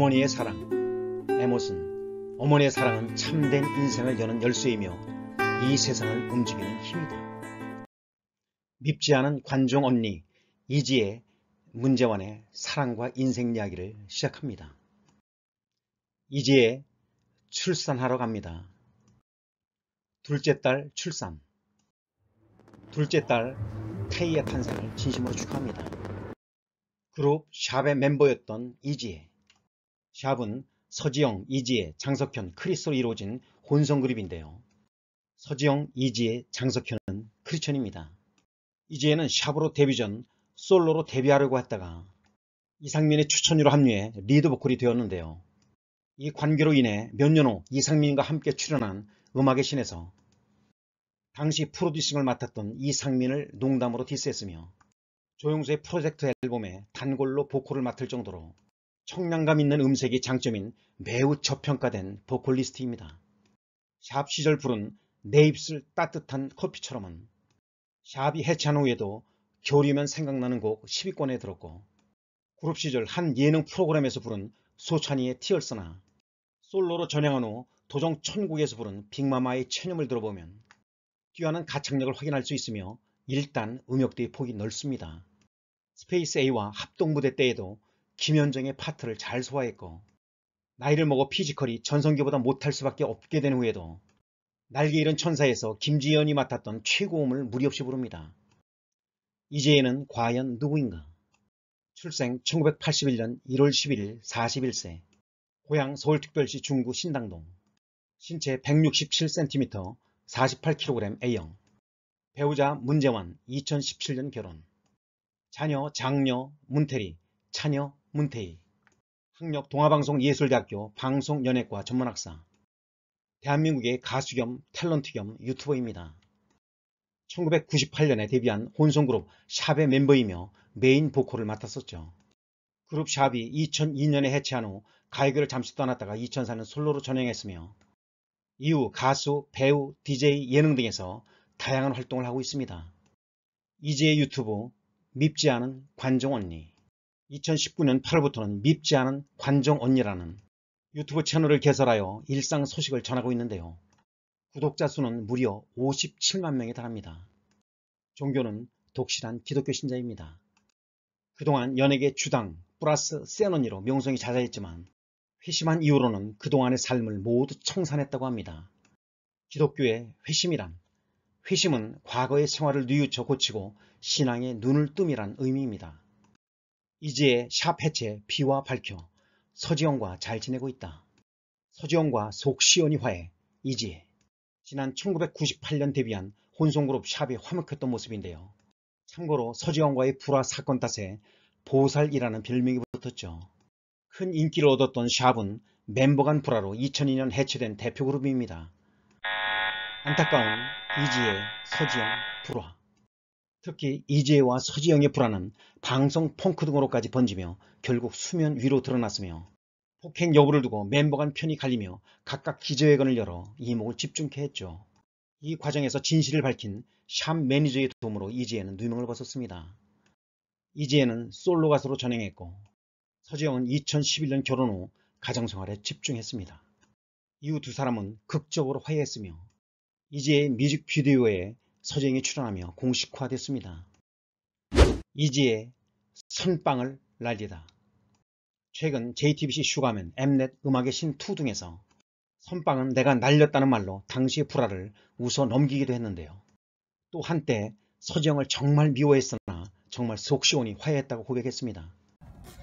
어머니의 사랑 에모슨 어머니의 사랑은 참된 인생을 여는 열쇠이며 이 세상을 움직이는 힘이다. 밉지 않은 관종 언니 이지의 문재원의 사랑과 인생 이야기를 시작합니다. 이지의 출산하러 갑니다. 둘째 딸 출산 둘째 딸 태희의 탄생을 진심으로 축하합니다. 그룹 샵의 멤버였던 이지혜 샵은 서지영, 이지혜, 장석현, 크리스로 이루어진 혼성 그룹인데요. 서지영, 이지혜, 장석현은 크리천입니다 이지혜는 샵으로 데뷔 전 솔로로 데뷔하려고 했다가 이상민의 추천으로 합류해 리드 보컬이 되었는데요. 이 관계로 인해 몇 년 후 이상민과 함께 출연한 음악의 신에서 당시 프로듀싱을 맡았던 이상민을 농담으로 디스했으며 조용수의 프로젝트 앨범에 단골로 보컬을 맡을 정도로 청량감 있는 음색이 장점인 매우 저평가된 보컬리스트입니다. 샵 시절 부른 내 입술 따뜻한 커피처럼은 샵이 해체한 후에도 겨울이면 생각나는 곡 10위권에 들었고 그룹 시절 한 예능 프로그램에서 부른 소찬이의 티얼스나 솔로로 전향한 후 도정 천국에서 부른 빅마마의 체념을 들어보면 뛰어난 가창력을 확인할 수 있으며 일단 음역대의 폭이 넓습니다. 스페이스 A와 합동 무대 때에도 김현정의 파트를 잘 소화했고 나이를 먹어 피지컬이 전성기보다 못할 수밖에 없게 된 후에도 날개 잃은 천사에서 김지연이 맡았던 최고음을 무리 없이 부릅니다. 이재희는 과연 누구인가? 출생 1981년 1월 11일 41세 고향 서울특별시 중구 신당동 신체 167cm 48kg A형 배우자 문재환 2017년 결혼 자녀 장녀 문태리 차녀 문태희 학력 동아방송예술대학교 방송연예과 전문학사 대한민국의 가수 겸 탤런트 겸 유튜버입니다. 1998년에 데뷔한 혼성그룹 샵의 멤버이며 메인 보컬을 맡았었죠. 그룹 샵이 2002년에 해체한 후 가요계를 잠시 떠났다가 2004년 솔로로 전향했으며 이후 가수, 배우, DJ, 예능 등에서 다양한 활동을 하고 있습니다. 이제 유튜브 밉지 않은 관종 언니 2019년 8월부터는 밉지 않은 관종 언니라는 유튜브 채널을 개설하여 일상 소식을 전하고 있는데요. 구독자 수는 무려 57만 명에 달합니다. 종교는 독실한 기독교 신자입니다. 그동안 연예계 주당 플러스 센 언니로 명성이 자자했지만 회심한 이후로는 그동안의 삶을 모두 청산했다고 합니다. 기독교의 회심이란 회심은 과거의 생활을 뉘우쳐 고치고 신앙의 눈을 뜸이란 의미입니다. 이지의 샵 해체 B와 밝혀 서지영과 잘 지내고 있다. 서지영과 속시원이 화해 이지 지난 1998년 데뷔한 혼성그룹 샵이 화목했던 모습인데요. 참고로 서지영과의 불화 사건 탓에 보살이라는 별명이 붙었죠. 큰 인기를 얻었던 샵은 멤버 간 불화로 2002년 해체된 대표 그룹입니다. 안타까운 이지혜 서지영 불화 특히 이재와 서지영의 불안은 방송 펑크 등으로까지 번지며 결국 수면 위로 드러났으며 폭행 여부를 두고 멤버 간 편이 갈리며 각각 기자회견을 열어 이목을 집중케 했죠. 이 과정에서 진실을 밝힌 샵 매니저의 도움으로 이지혜는 누명을 벗었습니다. 이지혜는 솔로 가수로 전행했고 서지영은 2011년 결혼 후 가정생활에 집중했습니다. 이후 두 사람은 극적으로 화해했으며 이지혜의 뮤직비디오에 서정에 출연하며 공식화됐습니다. 이지의 선빵을 날리다 최근 JTBC 슈가맨, 엠넷, 음악의 신2 등에서 선빵은 내가 날렸다는 말로 당시의 불화를 웃어 넘기기도 했는데요. 또 한때 서정을 정말 미워했으나 정말 속시원히 화해했다고 고백했습니다.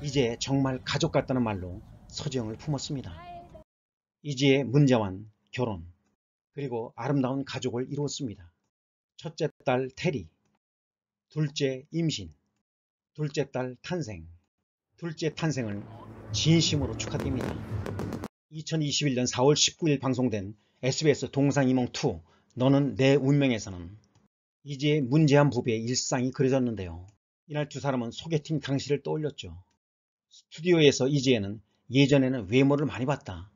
이제 정말 가족 같다는 말로 서정을 품었습니다. 이지의 문제완, 결혼, 그리고 아름다운 가족을 이루었습니다. 첫째 딸 테리, 둘째 임신, 둘째 딸 탄생, 둘째 탄생을 진심으로 축하드립니다. 2021년 4월 19일 방송된 SBS 동상이몽2 너는 내 운명에서는 이제 문제한 부부의 일상이 그려졌는데요. 이날 두 사람은 소개팅 당시를 떠올렸죠. 스튜디오에서 이지혜는 예전에는 외모를 많이 봤다.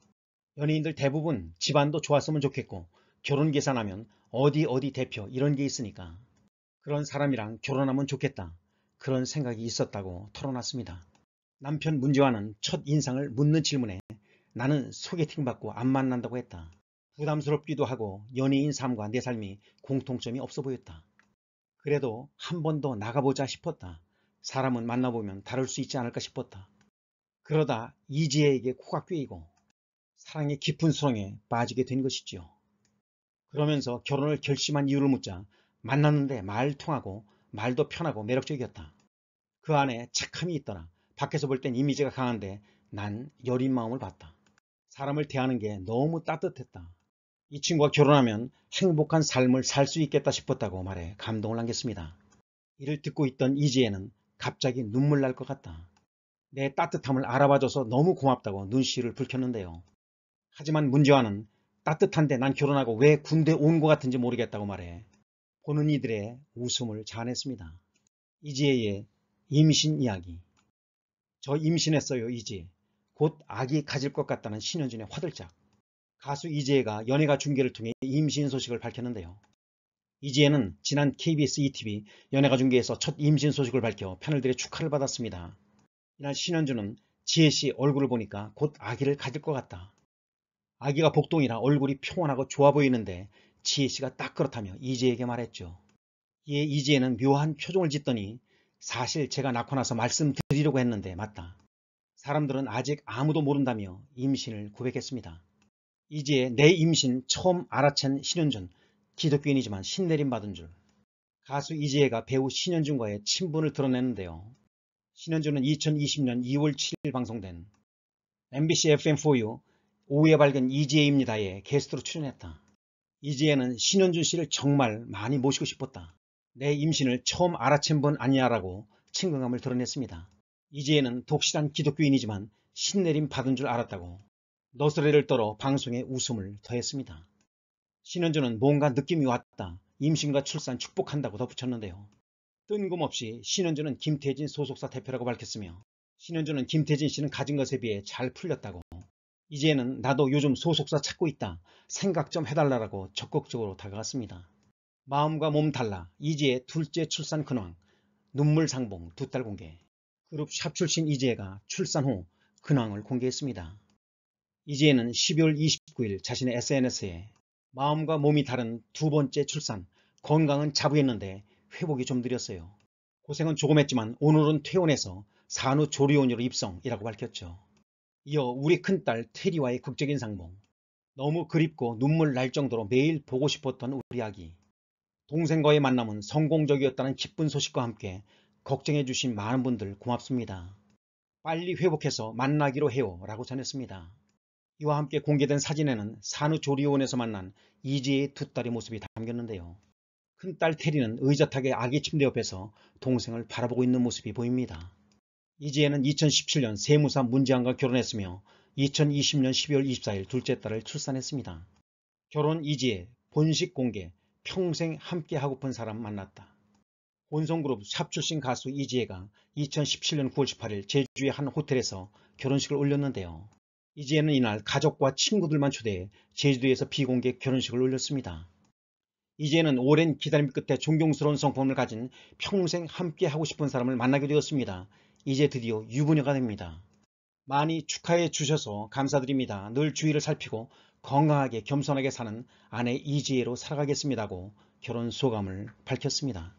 연예인들 대부분 집안도 좋았으면 좋겠고 결혼 계산하면 어디 어디 대표 이런 게 있으니까 그런 사람이랑 결혼하면 좋겠다 그런 생각이 있었다고 털어놨습니다. 남편 문제환은첫 인상을 묻는 질문에 나는 소개팅 받고 안 만난다고 했다. 부담스럽기도 하고 연예인 삶과 내 삶이 공통점이 없어 보였다. 그래도 한 번 더 나가보자 싶었다. 사람은 만나보면 다를 수 있지 않을까 싶었다. 그러다 이지혜에게 코가 꿰이고 사랑의 깊은 수렁에 빠지게 된 것이지요. 그러면서 결혼을 결심한 이유를 묻자 만났는데 말 통하고 말도 편하고 매력적이었다. 그 안에 착함이 있더라. 밖에서 볼 땐 이미지가 강한데 난 여린 마음을 봤다. 사람을 대하는 게 너무 따뜻했다. 이 친구와 결혼하면 행복한 삶을 살 수 있겠다 싶었다고 말해 감동을 남겼습니다. 이를 듣고 있던 이지혜는 갑자기 눈물 날 것 같다. 내 따뜻함을 알아봐줘서 너무 고맙다고 눈시울을 붉혔는데요. 하지만 문재환는 따뜻한데 난 결혼하고 왜 군대 온 것 같은지 모르겠다고 말해 보는 이들의 웃음을 자아냈습니다. 이지혜의 임신 이야기 저 임신했어요 이지혜 곧 아기 가질 것 같다는 신현준의 화들짝 가수 이지혜가 연예가 중계를 통해 임신 소식을 밝혔는데요. 이지혜는 지난 KBS ETV 연예가 중계에서 첫 임신 소식을 밝혀 패널들의 축하를 받았습니다. 이날 신현준은 지혜씨 얼굴을 보니까 곧 아기를 가질 것 같다. 아기가 복동이라 얼굴이 평온하고 좋아 보이는데 지혜씨가 딱 그렇다며 이지에게 혜 말했죠. 이에 예, 이지혜는 묘한 표정을 짓더니 사실 제가 낳고 나서 말씀드리려고 했는데 맞다. 사람들은 아직 아무도 모른다며 임신을 고백했습니다. 이지혜 내 임신 처음 알아챈 신현준 기독교인이지만 신내림 받은 줄. 가수 이지혜가 배우 신현준과의 친분을 드러냈는데요 신현준은 2020년 2월 7일 방송된 MBC FM4U 오후에 발견 이지혜입니다에 예, 게스트로 출연했다. 이지혜는 신현준 씨를 정말 많이 모시고 싶었다. 내 임신을 처음 알아챈 분 아니야라고 친근감을 드러냈습니다. 이지혜는 독실한 기독교인이지만 신내림 받은 줄 알았다고 너스레를 떨어 방송에 웃음을 더했습니다. 신현준은 뭔가 느낌이 왔다. 임신과 출산 축복한다고 덧붙였는데요. 뜬금없이 신현준은 김태진 소속사 대표라고 밝혔으며 신현준은 김태진 씨는 가진 것에 비해 잘 풀렸다고 이제는 나도 요즘 소속사 찾고 있다. 생각 좀 해달라고 적극적으로 다가갔습니다. 마음과 몸 달라. 이제혜 둘째 출산 근황. 눈물 상봉 두 딸 공개. 그룹 샵 출신 이지가 출산 후 근황을 공개했습니다. 이지는 12월 29일 자신의 SNS에 마음과 몸이 다른 두 번째 출산, 건강은 자부했는데 회복이 좀 느렸어요. 고생은 조금 했지만 오늘은 퇴원해서 산후조리원으로 입성이라고 밝혔죠. 이어 우리 큰딸 테리와의 극적인 상봉. 너무 그립고 눈물 날 정도로 매일 보고 싶었던 우리 아기. 동생과의 만남은 성공적이었다는 기쁜 소식과 함께 걱정해 주신 많은 분들 고맙습니다. 빨리 회복해서 만나기로 해요 라고 전했습니다. 이와 함께 공개된 사진에는 산후조리원에서 만난 이지의 두 딸의 모습이 담겼는데요. 큰딸 테리는 의젓하게 아기 침대 옆에서 동생을 바라보고 있는 모습이 보입니다. 이지혜는 2017년 세무사 문재환과 결혼했으며 2020년 12월 24일 둘째 딸을 출산했습니다. 결혼 이지혜, 본식 공개, 평생 함께 하고픈 사람 만났다. 혼성그룹샵 출신 가수 이지혜가 2017년 9월 18일 제주의 한 호텔에서 결혼식을 올렸는데요. 이지혜는 이날 가족과 친구들만 초대해 제주도에서 비공개 결혼식을 올렸습니다. 이지혜는 오랜 기다림 끝에 존경스러운 성품을 가진 평생 함께 하고 싶은 사람을 만나게 되었습니다. 이제 드디어 유부녀가 됩니다. 많이 축하해 주셔서 감사드립니다. 늘주위를 살피고 건강하게 겸손하게 사는 아내 이지혜로 살아가겠습니다고 결혼 소감을 밝혔습니다.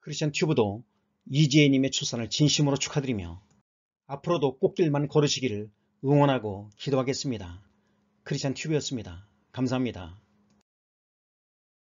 크리스천 튜브도 이지혜님의 출산을 진심으로 축하드리며 앞으로도 꽃길만 걸으시기를 응원하고 기도하겠습니다. 크리스천 튜브였습니다. 감사합니다.